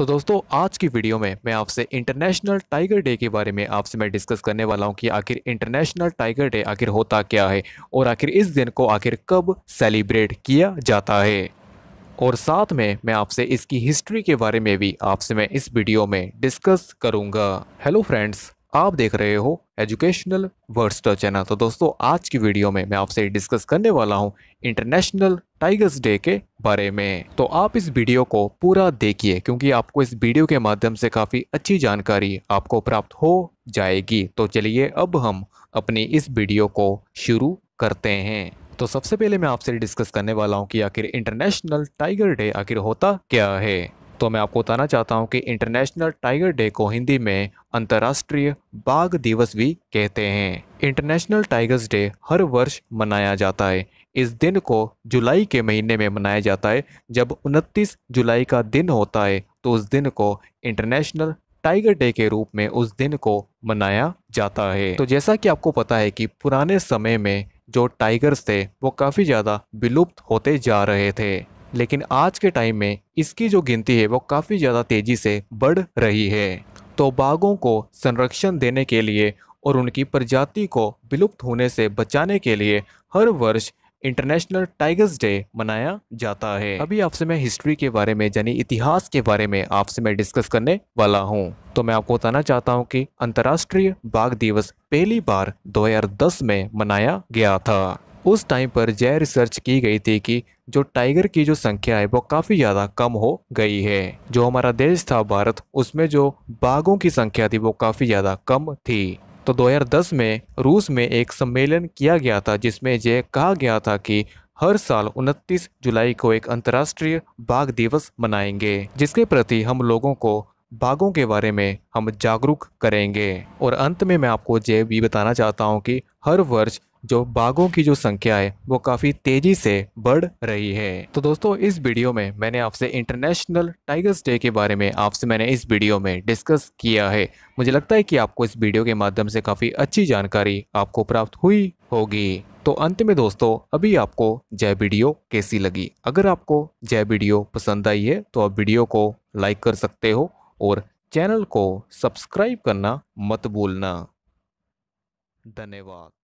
तो दोस्तों आज की वीडियो में मैं आपसे इंटरनेशनल टाइगर डे के बारे में आपसे मैं डिस्कस करने वाला हूं कि आखिर इंटरनेशनल टाइगर डे आखिर होता क्या है और आखिर इस दिन को आखिर कब सेलिब्रेट किया जाता है और साथ में मैं आपसे इसकी हिस्ट्री के बारे में भी आपसे मैं इस वीडियो में डिस्कस करूंगा हेलो फ्रेंड्स आप देख रहे हो एजुकेशनल वर्स्टर चैनल तो दोस्तों आज की वीडियो में मैं आपसे डिस्कस करने वाला हूं इंटरनेशनल टाइगर्स डे के बारे में तो आप इस वीडियो को पूरा देखिए क्योंकि आपको इस वीडियो के माध्यम से काफ़ी अच्छी जानकारी आपको प्राप्त हो जाएगी तो चलिए अब हम अपनी इस वीडियो को शुरू करते हैं तो सबसे पहले मैं आपसे डिस्कस करने वाला हूँ कि आखिर इंटरनेशनल टाइगर डे आखिर होता क्या है तो मैं आपको बताना चाहता हूँ कि इंटरनेशनल टाइगर डे को हिंदी में अंतर्राष्ट्रीय बाघ दिवस भी कहते हैं इंटरनेशनल टाइगर्स डे हर वर्ष मनाया जाता है इस दिन को जुलाई के महीने में मनाया जाता है जब 29 जुलाई का दिन होता है तो उस दिन को इंटरनेशनल टाइगर डे के रूप में उस दिन को मनाया जाता है तो जैसा कि आपको पता है कि पुराने समय में जो टाइगर्स थे वो काफ़ी ज़्यादा विलुप्त होते जा रहे थे लेकिन आज के टाइम में इसकी जो गिनती है वो काफ़ी ज़्यादा तेज़ी से बढ़ रही है तो बाघों को संरक्षण देने के लिए और उनकी प्रजाति को विलुप्त होने से बचाने के लिए हर वर्ष इंटरनेशनल टाइगर्स डे मनाया जाता है अभी आपसे मैं हिस्ट्री के बारे में यानी इतिहास के बारे में आपसे मैं डिस्कस करने वाला हूं। तो मैं आपको बताना चाहता हूं कि अंतर्राष्ट्रीय बाघ दिवस पहली बार 2010 में मनाया गया था उस टाइम पर यह रिसर्च की गई थी कि जो टाइगर की जो संख्या है वो काफ़ी ज़्यादा कम हो गई है जो हमारा देश था भारत उसमें जो बाघों की संख्या थी वो काफ़ी ज़्यादा कम थी तो 2010 में रूस में एक सम्मेलन किया गया था जिसमें यह कहा गया था कि हर साल 29 जुलाई को एक अंतर्राष्ट्रीय बाघ दिवस मनाएंगे जिसके प्रति हम लोगों को बाघों के बारे में हम जागरूक करेंगे और अंत में मैं आपको यह भी बताना चाहता हूँ कि हर वर्ष जो बाघों की जो संख्या है वो काफ़ी तेज़ी से बढ़ रही है तो दोस्तों इस वीडियो में मैंने आपसे इंटरनेशनल टाइगर्स डे के बारे में आपसे मैंने इस वीडियो में डिस्कस किया है मुझे लगता है कि आपको इस वीडियो के माध्यम से काफ़ी अच्छी जानकारी आपको प्राप्त हुई होगी तो अंत में दोस्तों अभी आपको जय वीडियो कैसी लगी अगर आपको जय वीडियो पसंद आई है तो आप वीडियो को लाइक कर सकते हो और चैनल को सब्सक्राइब करना मत भूलना धन्यवाद